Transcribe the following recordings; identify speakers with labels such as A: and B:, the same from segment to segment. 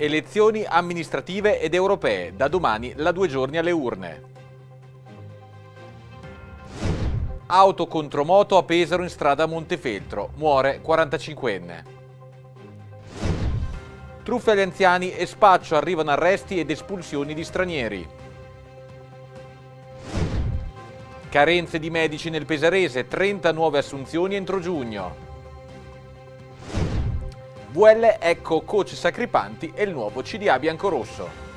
A: Elezioni amministrative ed europee, da domani la due giorni alle urne. Auto contro moto a Pesaro in strada a Montefeltro, muore 45enne. Truffe agli anziani e spaccio arrivano arresti ed espulsioni di stranieri. Carenze di medici nel Pesarese, 30 nuove assunzioni entro giugno. VL Ecco Coach Sacripanti e il nuovo CDA biancorosso.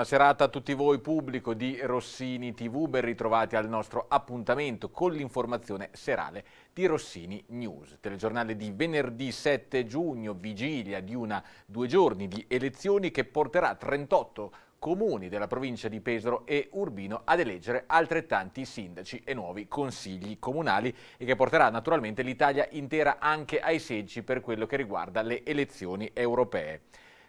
A: Buona serata a tutti voi pubblico di Rossini TV, ben ritrovati al nostro appuntamento con l'informazione serale di Rossini News. Telegiornale di venerdì 7 giugno, vigilia di una due giorni di elezioni che porterà 38 comuni della provincia di Pesaro e Urbino ad eleggere altrettanti sindaci e nuovi consigli comunali e che porterà naturalmente l'Italia intera anche ai seggi per quello che riguarda le elezioni europee.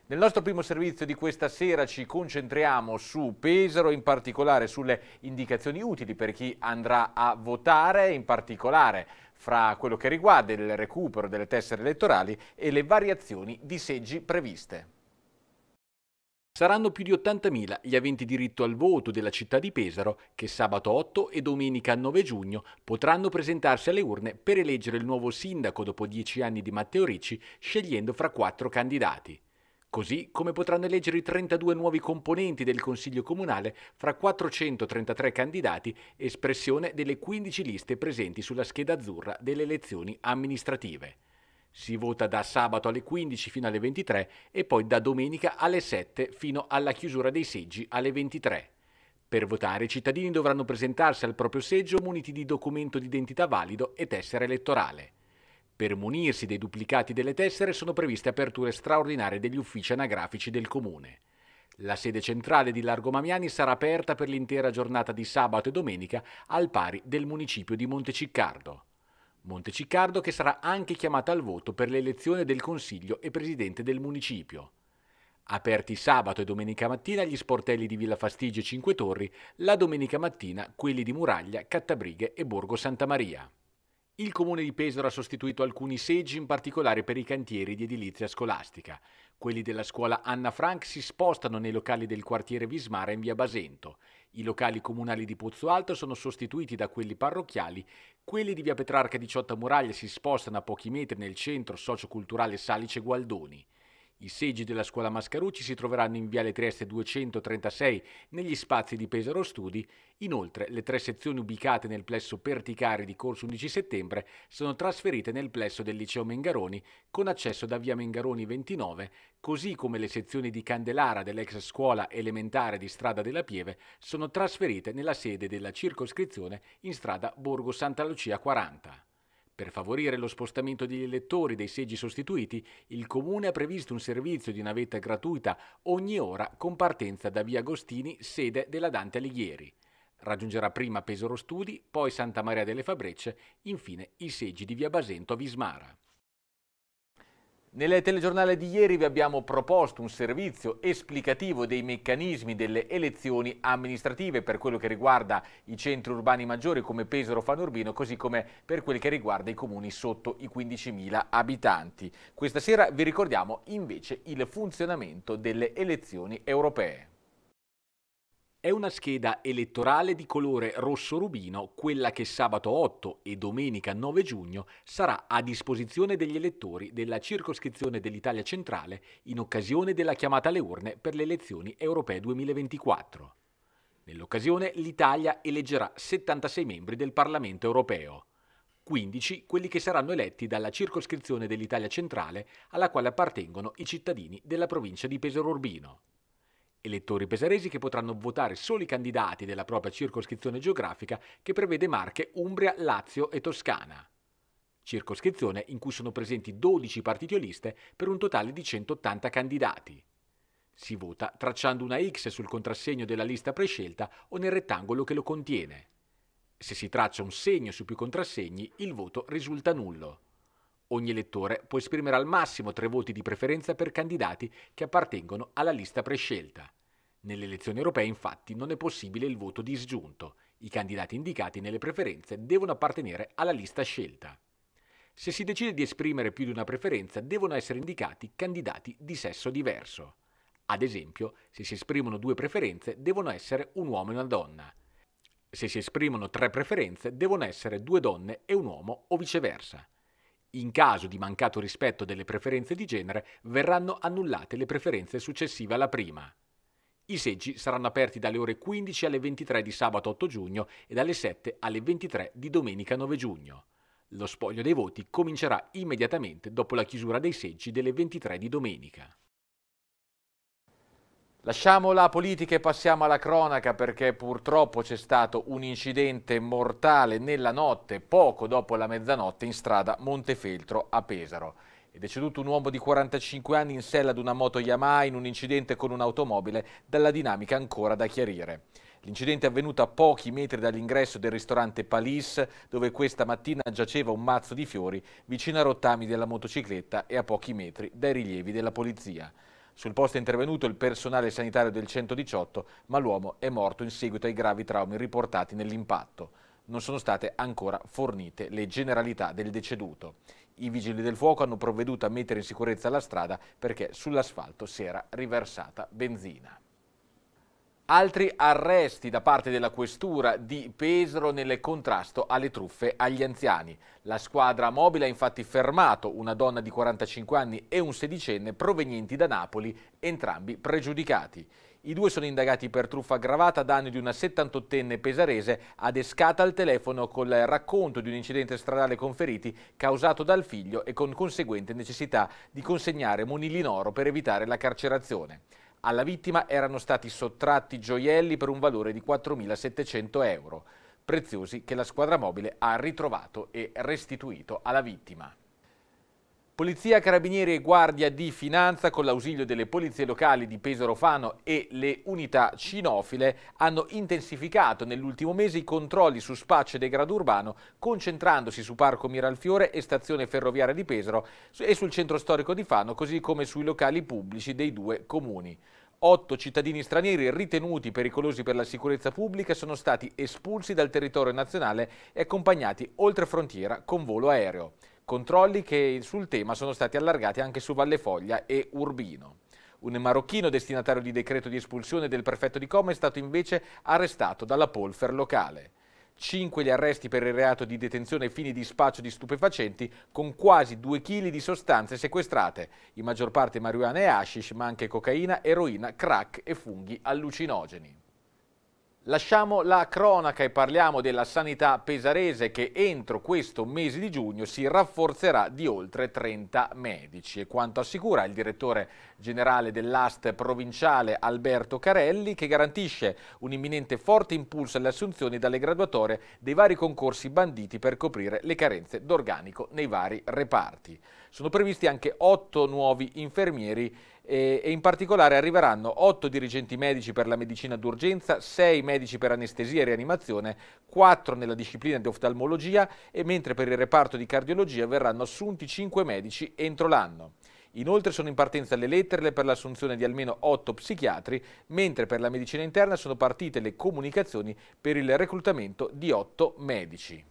A: Nel nostro primo servizio di questa sera ci concentriamo su Pesaro, in particolare sulle indicazioni utili per chi andrà a votare, in particolare fra quello che riguarda il recupero delle tessere elettorali e le variazioni di seggi previste. Saranno più di 80.000 gli aventi diritto al voto della città di Pesaro che sabato 8 e domenica 9 giugno potranno presentarsi alle urne per eleggere il nuovo sindaco dopo dieci anni di Matteo Ricci scegliendo fra quattro candidati così come potranno eleggere i 32 nuovi componenti del Consiglio Comunale fra 433 candidati, espressione delle 15 liste presenti sulla scheda azzurra delle elezioni amministrative. Si vota da sabato alle 15 fino alle 23 e poi da domenica alle 7 fino alla chiusura dei seggi alle 23. Per votare i cittadini dovranno presentarsi al proprio seggio muniti di documento d'identità valido e tessera elettorale. Per munirsi dei duplicati delle tessere sono previste aperture straordinarie degli uffici anagrafici del comune. La sede centrale di Largo Mamiani sarà aperta per l'intera giornata di sabato e domenica al pari del municipio di Monteciccardo. Monteciccardo che sarà anche chiamata al voto per l'elezione del Consiglio e Presidente del municipio. Aperti sabato e domenica mattina gli sportelli di Villa Fastigio e Cinque Torri, la domenica mattina quelli di Muraglia, Cattabrighe e Borgo Santa Maria. Il comune di Pesaro ha sostituito alcuni seggi, in particolare per i cantieri di edilizia scolastica. Quelli della scuola Anna Frank si spostano nei locali del quartiere Vismara in via Basento. I locali comunali di Pozzo Alto sono sostituiti da quelli parrocchiali, quelli di via Petrarca 18 Muraglia si spostano a pochi metri nel centro socioculturale Salice Gualdoni. I seggi della scuola Mascarucci si troveranno in Viale Trieste 236 negli spazi di Pesaro Studi, inoltre le tre sezioni ubicate nel plesso Perticari di Corso 11 settembre sono trasferite nel plesso del liceo Mengaroni con accesso da via Mengaroni 29, così come le sezioni di Candelara dell'ex scuola elementare di Strada della Pieve sono trasferite nella sede della circoscrizione in strada Borgo Santa Lucia 40. Per favorire lo spostamento degli elettori dei seggi sostituiti, il Comune ha previsto un servizio di navetta gratuita ogni ora con partenza da Via Agostini, sede della Dante Alighieri. Raggiungerà prima Pesaro Studi, poi Santa Maria delle Fabrecce, infine i seggi di Via Basento a Vismara. Nel telegiornale di ieri vi abbiamo proposto un servizio esplicativo dei meccanismi delle elezioni amministrative per quello che riguarda i centri urbani maggiori come Pesaro Fanurbino, così come per quel che riguarda i comuni sotto i 15.000 abitanti. Questa sera vi ricordiamo invece il funzionamento delle elezioni europee. È una scheda elettorale di colore rosso rubino, quella che sabato 8 e domenica 9 giugno sarà a disposizione degli elettori della circoscrizione dell'Italia centrale in occasione della chiamata alle urne per le elezioni europee 2024. Nell'occasione l'Italia eleggerà 76 membri del Parlamento europeo, 15 quelli che saranno eletti dalla circoscrizione dell'Italia centrale alla quale appartengono i cittadini della provincia di Pesaro Urbino. Elettori pesaresi che potranno votare solo i candidati della propria circoscrizione geografica che prevede Marche, Umbria, Lazio e Toscana. Circoscrizione in cui sono presenti 12 liste per un totale di 180 candidati. Si vota tracciando una X sul contrassegno della lista prescelta o nel rettangolo che lo contiene. Se si traccia un segno su più contrassegni, il voto risulta nullo. Ogni elettore può esprimere al massimo tre voti di preferenza per candidati che appartengono alla lista prescelta. Nelle elezioni europee infatti non è possibile il voto disgiunto. I candidati indicati nelle preferenze devono appartenere alla lista scelta. Se si decide di esprimere più di una preferenza devono essere indicati candidati di sesso diverso. Ad esempio, se si esprimono due preferenze devono essere un uomo e una donna. Se si esprimono tre preferenze devono essere due donne e un uomo o viceversa. In caso di mancato rispetto delle preferenze di genere, verranno annullate le preferenze successive alla prima. I seggi saranno aperti dalle ore 15 alle 23 di sabato 8 giugno e dalle 7 alle 23 di domenica 9 giugno. Lo spoglio dei voti comincerà immediatamente dopo la chiusura dei seggi delle 23 di domenica. Lasciamo la politica e passiamo alla cronaca perché purtroppo c'è stato un incidente mortale nella notte, poco dopo la mezzanotte, in strada Montefeltro a Pesaro. È deceduto un uomo di 45 anni in sella ad una moto Yamaha in un incidente con un'automobile dalla dinamica ancora da chiarire. L'incidente è avvenuto a pochi metri dall'ingresso del ristorante Palis, dove questa mattina giaceva un mazzo di fiori vicino ai rottami della motocicletta e a pochi metri dai rilievi della polizia. Sul posto è intervenuto il personale sanitario del 118, ma l'uomo è morto in seguito ai gravi traumi riportati nell'impatto. Non sono state ancora fornite le generalità del deceduto. I vigili del fuoco hanno provveduto a mettere in sicurezza la strada perché sull'asfalto si era riversata benzina. Altri arresti da parte della questura di Pesaro nel contrasto alle truffe agli anziani. La squadra mobile ha infatti fermato una donna di 45 anni e un sedicenne provenienti da Napoli, entrambi pregiudicati. I due sono indagati per truffa aggravata a danno di una 78enne pesarese adescata al telefono col racconto di un incidente stradale con feriti causato dal figlio e con conseguente necessità di consegnare monili in oro per evitare la carcerazione. Alla vittima erano stati sottratti gioielli per un valore di 4.700 euro, preziosi che la squadra mobile ha ritrovato e restituito alla vittima. Polizia, Carabinieri e Guardia di Finanza, con l'ausilio delle polizie locali di Pesaro Fano e le unità cinofile, hanno intensificato nell'ultimo mese i controlli su spaccio e degrado urbano, concentrandosi su Parco Miralfiore e Stazione Ferroviaria di Pesaro e sul centro storico di Fano, così come sui locali pubblici dei due comuni. Otto cittadini stranieri ritenuti pericolosi per la sicurezza pubblica sono stati espulsi dal territorio nazionale e accompagnati oltre frontiera con volo aereo controlli che sul tema sono stati allargati anche su Valle Foglia e Urbino. Un marocchino destinatario di decreto di espulsione del prefetto di Como è stato invece arrestato dalla polfer locale. Cinque gli arresti per il reato di detenzione ai fini di spaccio di stupefacenti con quasi 2 kg di sostanze sequestrate, in maggior parte marijuana e hashish, ma anche cocaina, eroina, crack e funghi allucinogeni. Lasciamo la cronaca e parliamo della sanità pesarese che entro questo mese di giugno si rafforzerà di oltre 30 medici. E quanto assicura il direttore generale dell'AST provinciale Alberto Carelli che garantisce un imminente forte impulso alle assunzioni dalle graduatorie dei vari concorsi banditi per coprire le carenze d'organico nei vari reparti. Sono previsti anche otto nuovi infermieri e, in particolare arriveranno 8 dirigenti medici per la medicina d'urgenza, 6 medici per anestesia e rianimazione, 4 nella disciplina di oftalmologia e mentre per il reparto di cardiologia verranno assunti 5 medici entro l'anno. Inoltre sono in partenza le lettere per l'assunzione di almeno 8 psichiatri, mentre per la medicina interna sono partite le comunicazioni per il reclutamento di 8 medici.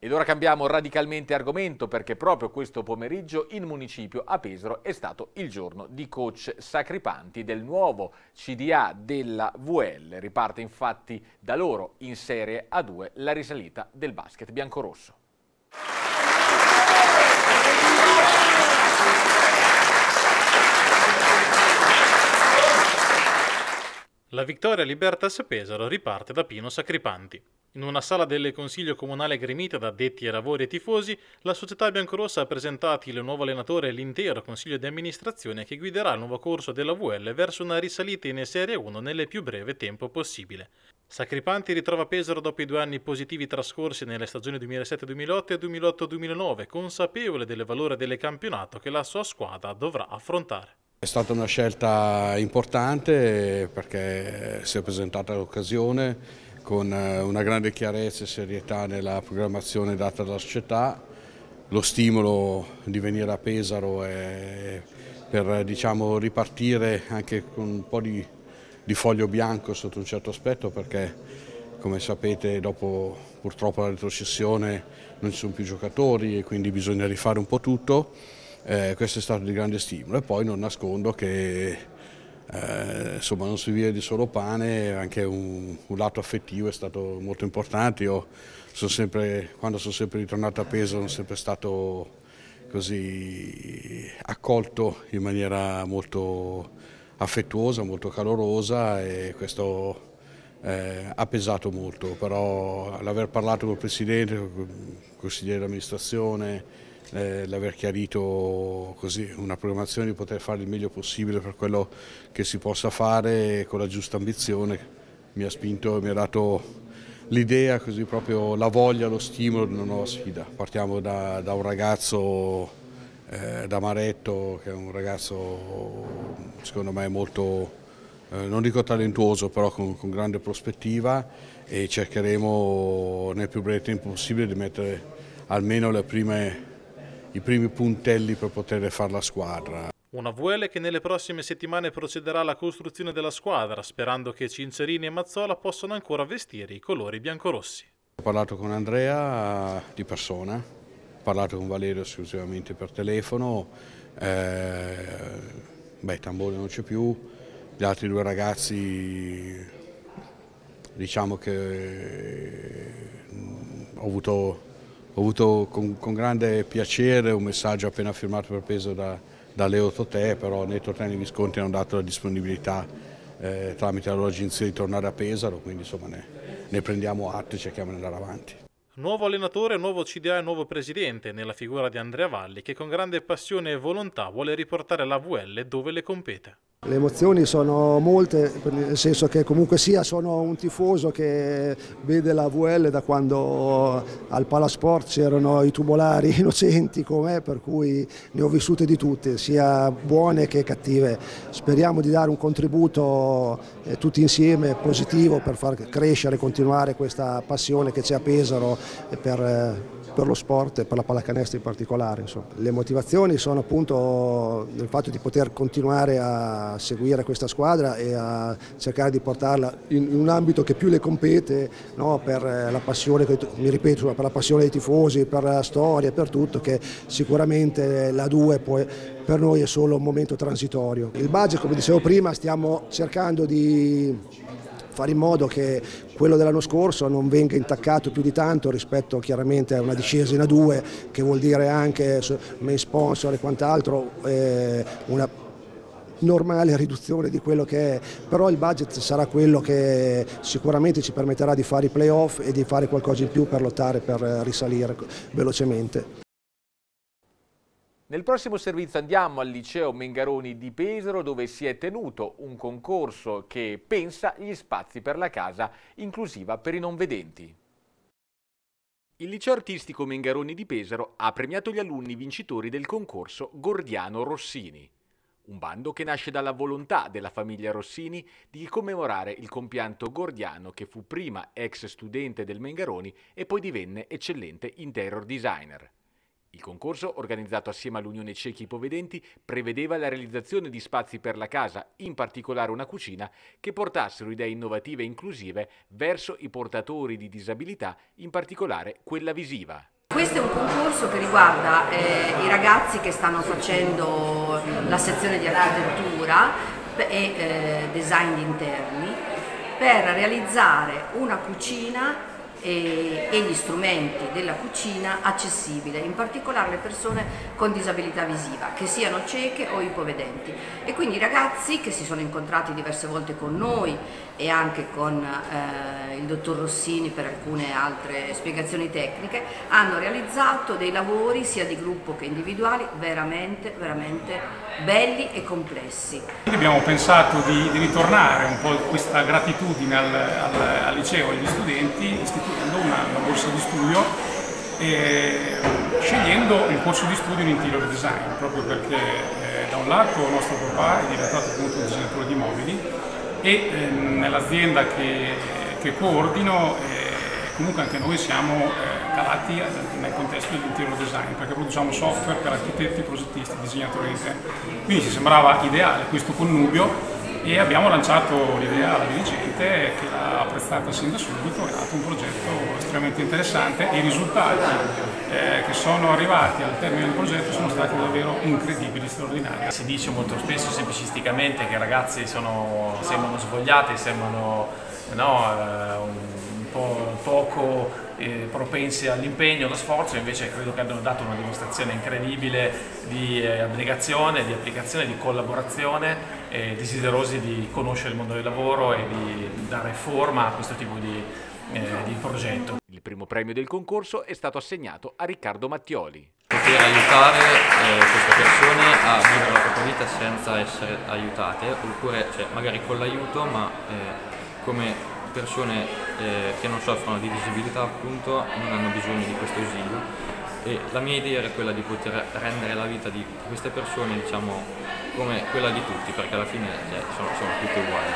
A: Ed ora cambiamo radicalmente argomento perché proprio questo pomeriggio in municipio a Pesaro è stato il giorno di coach sacripanti del nuovo CDA della VL. Riparte infatti da loro in Serie A2 la risalita del basket biancorosso.
B: La vittoria Libertas Pesaro riparte da Pino Sacripanti. In una sala del Consiglio Comunale gremita da detti ai lavori e tifosi, la società biancorossa ha presentato il nuovo allenatore e l'intero Consiglio di amministrazione che guiderà il nuovo corso della VL verso una risalita in Serie 1 nel più breve tempo possibile. Sacripanti ritrova Pesaro dopo i due anni positivi trascorsi nelle stagioni 2007-2008 e 2008-2009, consapevole del valore del campionato che la sua squadra dovrà affrontare.
C: È stata una scelta importante perché si è presentata l'occasione con eh, una grande chiarezza e serietà nella programmazione data dalla società. Lo stimolo di venire a Pesaro per diciamo, ripartire anche con un po' di, di foglio bianco sotto un certo aspetto perché come sapete dopo purtroppo la retrocessione non ci sono più giocatori e quindi bisogna rifare un po' tutto eh, questo è stato di grande stimolo e poi non nascondo che eh, insomma, non si vive di solo pane, anche un, un lato affettivo è stato molto importante, Io sono sempre, quando sono sempre ritornato a peso sono sempre stato così accolto in maniera molto affettuosa, molto calorosa e questo eh, ha pesato molto, però l'aver parlato col Presidente, con il consigliere d'amministrazione, eh, l'aver chiarito così una programmazione di poter fare il meglio possibile per quello che si possa fare con la giusta ambizione mi ha spinto e mi ha dato l'idea, così proprio la voglia, lo stimolo di una nuova sfida. Partiamo da, da un ragazzo eh, da Maretto, che è un ragazzo secondo me molto, eh, non dico talentuoso, però con, con, grande prospettiva e cercheremo nel più breve tempo possibile di mettere almeno le prime i primi puntelli per poter fare la squadra.
B: Una VL che nelle prossime settimane procederà alla costruzione della squadra, sperando che Cincerini e Mazzola possano ancora vestire i colori biancorossi.
C: Ho parlato con Andrea eh, di persona, ho parlato con Valerio esclusivamente per telefono, eh, beh Tambone non c'è più, gli altri due ragazzi diciamo che mm, ho avuto ho avuto con, con, grande piacere un messaggio appena firmato per peso da, da Leo Totè, però nei tornei di Visconti hanno dato la disponibilità eh, tramite la loro agenzia di tornare a Pesaro, quindi insomma ne, ne prendiamo atto e cerchiamo di andare avanti.
B: Nuovo allenatore, nuovo CDA e nuovo presidente nella figura di Andrea Valli che con grande passione e volontà vuole riportare la VL dove le compete.
D: Le emozioni sono molte, nel senso che comunque sia sono un tifoso che vede la VL da quando al Palasport c'erano i tubolari innocenti come per cui ne ho vissute di tutte, sia buone che cattive. Speriamo di dare un contributo eh, tutti insieme positivo per far crescere e continuare questa passione che c'è a Pesaro eh, per, eh, per lo sport e per la pallacanestro in particolare. Insomma. Le motivazioni sono appunto il fatto di poter continuare a seguire questa squadra e a cercare di portarla in un ambito che più le compete no? per eh, la passione, mi ripeto, per la passione dei tifosi, per la storia, per tutto, che sicuramente la 2 può, per noi è solo un momento transitorio. Il budget, come dicevo prima, stiamo cercando di fare in modo che quello dell'anno scorso non venga intaccato più di tanto rispetto chiaramente a una discesa in a due che vuol dire anche main sponsor e quant'altro, eh, una normale riduzione di quello che è, però il budget sarà quello che sicuramente ci permetterà di fare i playoff e di fare qualcosa in più per lottare, per eh, risalire velocemente.
A: Nel prossimo servizio andiamo al liceo Mengaroni di Pesaro dove si è tenuto un concorso che pensa gli spazi per la casa inclusiva per i non vedenti. Il liceo artistico Mengaroni di Pesaro ha premiato gli alunni vincitori del concorso Gordiano Rossini. Un bando che nasce dalla volontà della famiglia Rossini di commemorare il compianto Gordiano che fu prima ex studente del Mengaroni e poi divenne eccellente interior designer. Il concorso, organizzato assieme all'Unione Ciechi Ipovedenti, prevedeva la realizzazione di spazi per la casa, in particolare una cucina, che portassero idee innovative e inclusive verso i portatori di disabilità, in particolare quella visiva.
E: Questo è un concorso che riguarda eh, i ragazzi che stanno facendo la sezione di architettura e eh, design di interni per realizzare una cucina e, e, gli strumenti della cucina accessibile, in particolare le persone con disabilità visiva, che siano cieche o ipovedenti. E quindi i ragazzi che si sono incontrati diverse volte con noi e anche con eh, il dottor Rossini per alcune altre spiegazioni tecniche, hanno realizzato dei lavori sia di gruppo che individuali veramente, veramente belli e complessi.
B: Abbiamo pensato di, di ritornare un po' questa gratitudine al, al, al liceo e agli studenti, studiando una, una borsa di studio eh, scegliendo il corso di studio in interior design proprio perché eh, da un lato nostro papà è diventato appunto un disegnatore di mobili e eh, nell'azienda che, che, coordino eh, comunque anche noi siamo eh, calati nel contesto dell'interior design perché produciamo software per architetti, progettisti, disegnatori di interni. Quindi ci sembrava ideale questo connubio e abbiamo lanciato l'idea alla dirigente che l'ha apprezzata sin da subito, è nato un progetto estremamente interessante e i risultati eh, che sono arrivati al termine del progetto sono stati davvero incredibili, straordinari. Si dice molto spesso semplicisticamente che i ragazzi sono, sembrano svogliati, sembrano no, eh, un po' poco eh, propensi all'impegno, allo sforzo, invece credo che abbiano dato una dimostrazione incredibile di eh, abnegazione, di applicazione, di collaborazione, eh, desiderosi di conoscere il mondo del lavoro e di dare
A: forma a questo tipo di, eh, di progetto. Il primo premio del concorso è stato assegnato a Riccardo Mattioli.
B: Poter aiutare eh, queste persone a vivere la propria vita senza essere aiutate, oppure cioè, magari con l'aiuto, ma eh, come persone eh, che non soffrono di disabilità appunto non hanno bisogno di questo ausilio e la mia idea era quella di poter rendere la vita di queste persone diciamo come quella di tutti perché alla fine cioè, sono, sono tutte uguali.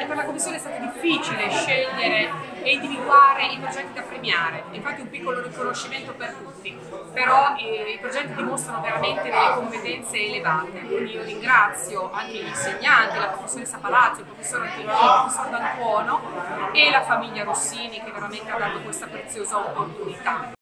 E: Eh, per la Commissione è stato difficile scegliere e individuare i progetti da premiare, infatti un piccolo riconoscimento per tutti, però eh, i progetti dimostrano veramente delle competenze elevate, quindi io ringrazio anche gli insegnanti, la professoressa Palazzo, il professor Antonini, il professor D'Antuono e la famiglia Rossini che veramente ha dato questa preziosa opportunità.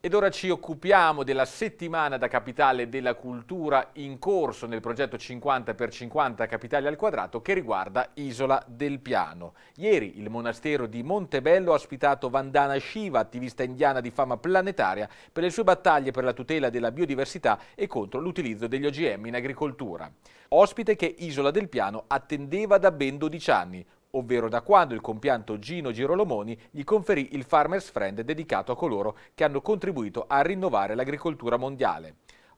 A: Ed ora ci occupiamo della settimana da capitale della cultura in corso nel progetto 50x50 Capitale al Quadrato che riguarda Isola del Piano. Ieri il monastero di Montebello ha ospitato Vandana Shiva, attivista indiana di fama planetaria, per le sue battaglie per la tutela della biodiversità e contro l'utilizzo degli OGM in agricoltura. Ospite che Isola del Piano attendeva da ben 12 anni, ovvero da quando il compianto Gino Girolomoni gli conferì il Farmers Friend dedicato a coloro che hanno contribuito a rinnovare l'agricoltura mondiale.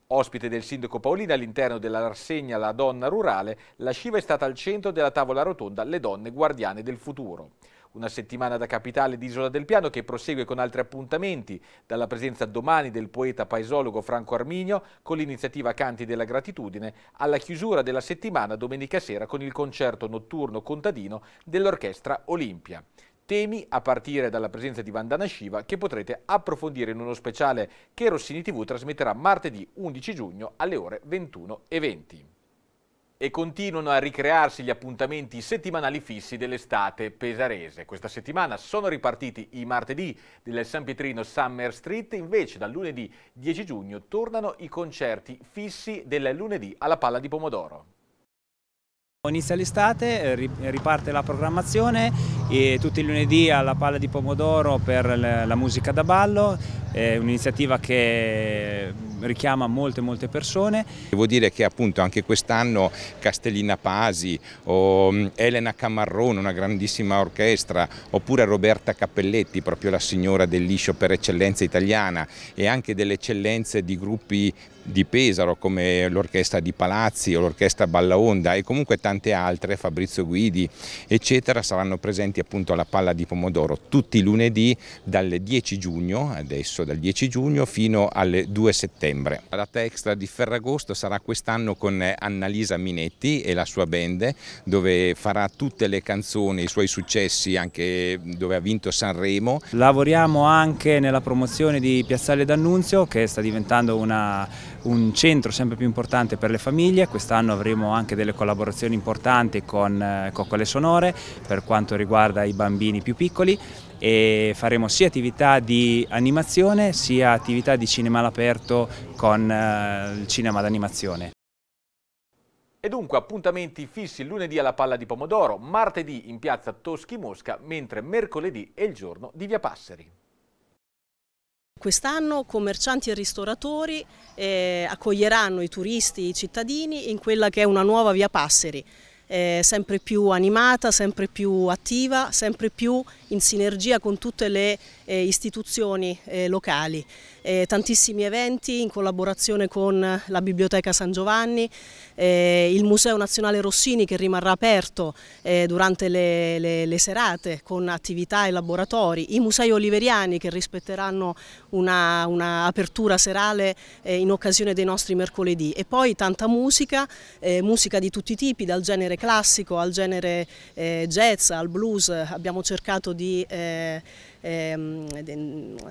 A: Ospite del sindaco Paolina all'interno della rassegna La Donna Rurale, la sciva è stata al centro della tavola rotonda Le Donne Guardiane del Futuro una settimana da capitale di Isola del Piano che prosegue con altri appuntamenti, dalla presenza domani del poeta paesologo Franco Arminio con l'iniziativa Canti della Gratitudine, alla chiusura della settimana domenica sera con il concerto notturno contadino dell'Orchestra Olimpia temi a partire dalla presenza di Vandana Shiva che potrete approfondire in uno speciale che Rossini TV trasmetterà martedì 11 giugno alle ore 21.20 e continuano a ricrearsi gli appuntamenti settimanali fissi dell'estate pesarese. Questa settimana sono ripartiti i martedì del San Pietrino Summer Street, invece dal lunedì 10 giugno tornano i concerti fissi del lunedì alla Palla di Pomodoro. Inizia l'estate, eh, riparte la programmazione e tutti i lunedì alla Palla di Pomodoro per la musica da ballo, è un'iniziativa che richiama molte molte persone. Devo dire che appunto anche quest'anno Castellina Pasi o mm, Elena Camarrone, una grandissima orchestra, oppure Roberta Cappelletti, proprio la signora del liscio per eccellenza italiana e anche delle eccellenze di gruppi di Pesaro come l'orchestra di Palazzi o l'orchestra Balla Onda e comunque tante altre, Fabrizio Guidi eccetera, saranno presenti appunto alla Palla di Pomodoro tutti i lunedì dalle 10 giugno adesso corso dal 10 giugno fino al 2 settembre. La data extra di Ferragosto sarà quest'anno con Annalisa Minetti e la sua band dove farà tutte le canzoni, i suoi successi anche dove ha vinto Sanremo. Lavoriamo anche nella promozione di Piazzale D'Annunzio che sta diventando una un centro sempre più importante per le famiglie, quest'anno avremo anche delle collaborazioni importanti con eh, Coccole Sonore
E: per quanto riguarda i bambini più piccoli e faremo sia attività di animazione sia attività di cinema all'aperto con eh, il cinema d'animazione.
A: E dunque appuntamenti fissi lunedì alla Palla di Pomodoro, martedì in piazza Toschi Mosca, mentre mercoledì è il giorno di Via Passeri.
F: Quest'anno commercianti e ristoratori eh, accoglieranno i turisti, i cittadini in quella che è una nuova via Passeri, eh, sempre più animata, sempre più attiva, sempre più in sinergia con tutte le eh, istituzioni eh, locali. Eh, tantissimi eventi in collaborazione con la Biblioteca San Giovanni, eh, il Museo Nazionale Rossini che rimarrà aperto eh, durante le, le, le, serate con attività e laboratori, i musei oliveriani che rispetteranno un'apertura una apertura serale eh, in occasione dei nostri mercoledì e poi tanta musica, musica di tutti i tipi, dal genere classico al genere jazz, al blues, abbiamo cercato di di eh, Ehm,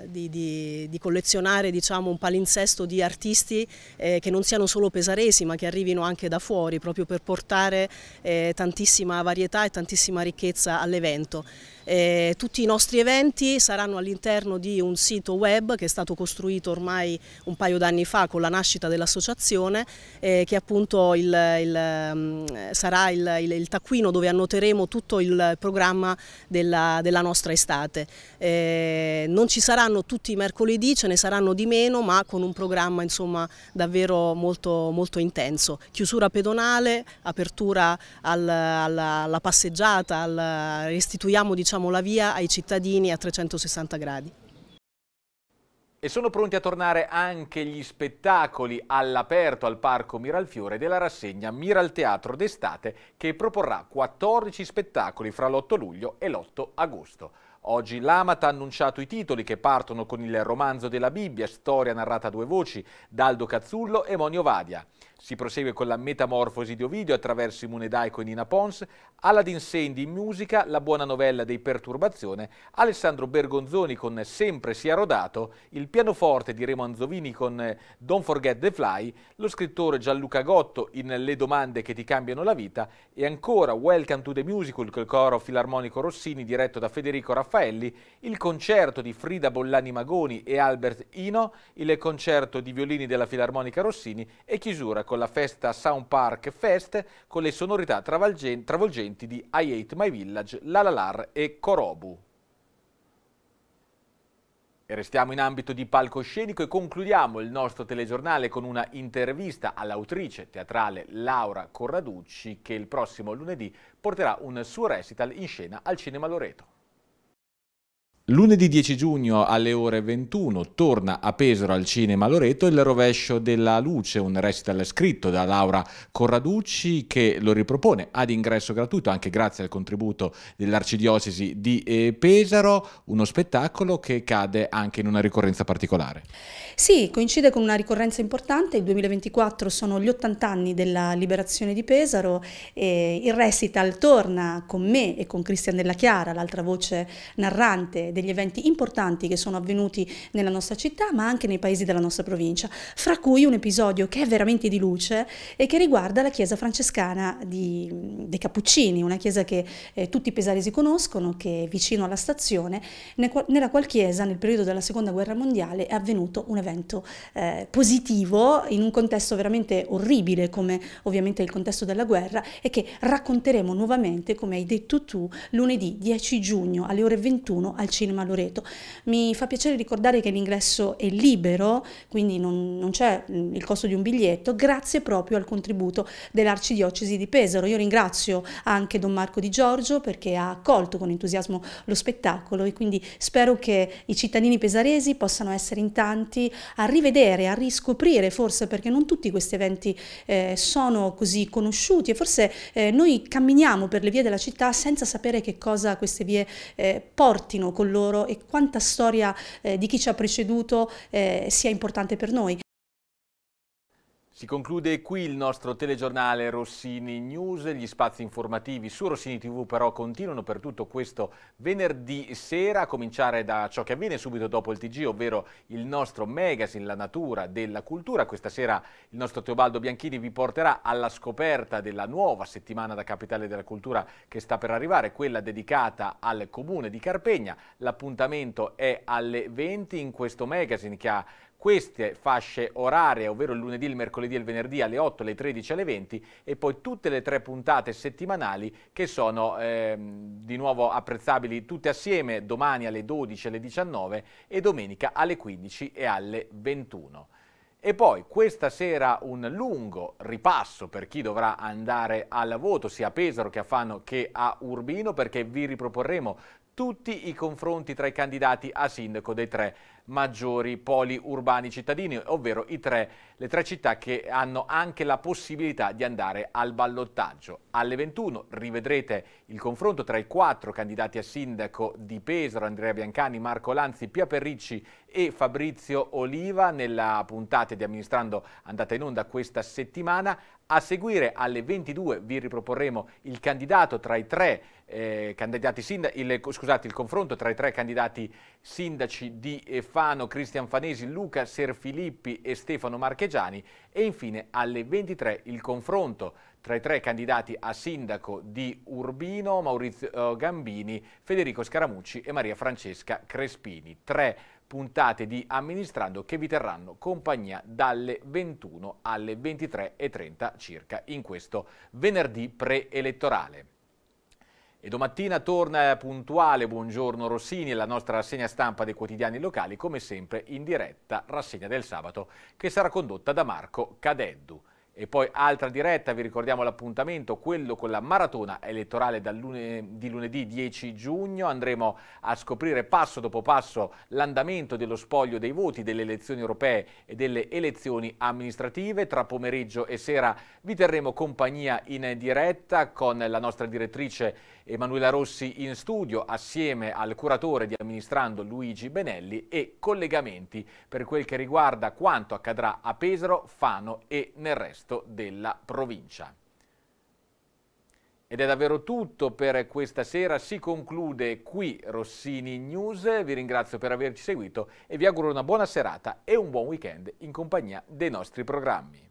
F: di, di, di, collezionare diciamo, un palinsesto di artisti eh, che non siano solo pesaresi ma che arrivino anche da fuori proprio per portare eh, tantissima varietà e tantissima ricchezza all'evento. Eh, tutti i nostri eventi saranno all'interno di un sito web che è stato costruito ormai un paio d'anni fa con la nascita dell'associazione eh, che appunto il, il, mm, sarà il, il, taccuino dove annoteremo tutto il programma della, della nostra estate. Eh, non ci saranno tutti i mercoledì, ce ne saranno di meno, ma con un programma insomma, davvero molto, molto intenso. Chiusura pedonale, apertura al, alla, alla, passeggiata, al, restituiamo diciamo, la via ai cittadini a 360 gradi.
A: E sono pronti a tornare anche gli spettacoli all'aperto al Parco Miralfiore della rassegna Miral Teatro d'estate che proporrà 14 spettacoli fra l'8 luglio e l'8 agosto. Oggi l'Amata ha annunciato i titoli che partono con il romanzo della Bibbia, storia narrata a due voci, da Aldo Cazzullo e Monio Vadia. Si prosegue con la metamorfosi di Ovidio attraverso Immune Imunedaico e Nina Pons, Aladdin Sendi in musica, la buona novella dei Perturbazione, Alessandro Bergonzoni con Sempre sia rodato, il pianoforte di Remo Anzovini con Don't Forget the Fly, lo scrittore Gianluca Gotto in Le domande che ti cambiano la vita e ancora Welcome to the Musical col coro filarmonico Rossini diretto da Federico Raffaelli, il concerto di Frida Bollani Magoni e Albert Ino, il concerto di violini della Filarmonica Rossini e chiusura con la festa Sound Park Fest con le sonorità travolgenti di I Hate My Village, Lalalar e Korobu. E restiamo in ambito di palcoscenico e concludiamo il nostro telegiornale con una intervista all'autrice teatrale Laura Corraducci che il prossimo lunedì porterà un suo recital in scena al Cinema Loreto. Lunedì 10 giugno alle ore 21 torna a Pesaro al Cinema Loreto il rovescio della luce, un recital scritto da Laura Corraducci che lo ripropone ad ingresso gratuito anche grazie al contributo dell'Arcidiocesi di eh, Pesaro, uno spettacolo che cade anche in una ricorrenza particolare.
E: Sì, coincide con una ricorrenza importante, il 2024 sono gli 80 anni della liberazione di Pesaro e il recital torna con me e con Cristian Della Chiara, l'altra voce narrante degli eventi importanti che sono avvenuti nella nostra città ma anche nei paesi della nostra provincia, fra cui un episodio che è veramente di luce e che riguarda la chiesa francescana di, mm, dei Cappuccini, una chiesa che eh, tutti i pesaresi conoscono, che è vicino alla stazione, nella qual chiesa nel periodo della seconda guerra mondiale è avvenuto un evento eh, positivo in un contesto veramente orribile come ovviamente il contesto della guerra e che racconteremo nuovamente come hai detto tu lunedì 10 giugno alle ore 21 al cinema Cinema Loreto. Mi fa piacere ricordare che l'ingresso è libero, quindi non, non c'è mm, il costo di un biglietto, grazie proprio al contributo dell'Arcidiocesi di Pesaro. Io ringrazio anche Don Marco Di Giorgio perché ha accolto con entusiasmo lo spettacolo e quindi spero che i cittadini pesaresi possano essere in tanti a rivedere, a riscoprire forse perché non tutti questi eventi eh, sono così conosciuti e forse eh, noi camminiamo per le vie della città senza sapere che cosa queste vie eh, portino con loro loro e quanta storia eh, di chi ci ha preceduto eh, sia importante per noi.
A: Si conclude qui il nostro telegiornale Rossini News, gli spazi informativi su Rossini TV però continuano per tutto questo venerdì sera, a cominciare da ciò che avviene subito dopo il TG, ovvero il nostro magazine La Natura della Cultura. Questa sera il nostro Teobaldo Bianchini vi porterà alla scoperta della nuova settimana da Capitale della Cultura che sta per arrivare, quella dedicata al Comune di Carpegna. L'appuntamento è alle 20 in questo magazine che ha queste fasce orarie, ovvero il lunedì, il mercoledì e il venerdì alle 8, alle 13 alle 20 e poi tutte le tre puntate settimanali che sono ehm, di nuovo apprezzabili tutte assieme domani alle 12 alle 19 e domenica alle 15 e alle 21. E poi questa sera un lungo ripasso per chi dovrà andare al voto sia a Pesaro che a Fano che a Urbino perché vi riproporremo tutti i confronti tra i candidati a sindaco dei tre maggiori poli urbani cittadini, ovvero tre, le tre città che hanno anche la possibilità di andare al ballottaggio. Alle 21 rivedrete il confronto tra i quattro candidati a sindaco di Pesaro, Andrea Biancani, Marco Lanzi, Pia Perricci e Fabrizio Oliva nella puntata di Amministrando andata in onda questa settimana. A seguire alle 22 vi riproporremo il candidato tra i tre eh, candidati sindaci, il, scusate, il confronto tra i tre candidati sindaci di Fano, Cristian Fanesi, Luca Serfilippi e Stefano Marchegiani e infine alle 23 il confronto tra i tre candidati a sindaco di Urbino, Maurizio Gambini, Federico Scaramucci e Maria Francesca Crespini. Tre puntate di Amministrando che vi terranno compagnia dalle 21 alle 23.30 circa in questo venerdì preelettorale. E domattina torna puntuale, buongiorno Rossini, la nostra rassegna stampa dei quotidiani locali, come sempre in diretta rassegna del sabato, che sarà condotta da Marco Cadeddu. E poi altra diretta, vi ricordiamo l'appuntamento, quello con la maratona elettorale lune, di lunedì 10 giugno. Andremo a scoprire passo dopo passo l'andamento dello spoglio dei voti delle elezioni europee e delle elezioni amministrative. Tra pomeriggio e sera vi terremo compagnia in diretta con la nostra direttrice Emanuela Rossi in studio assieme al curatore di amministrando Luigi Benelli e collegamenti per quel che riguarda quanto accadrà a Pesaro, Fano e nel resto della provincia. Ed è davvero tutto per questa sera, si conclude qui Rossini News, vi ringrazio per averci seguito e vi auguro una buona serata e un buon weekend in compagnia dei nostri programmi.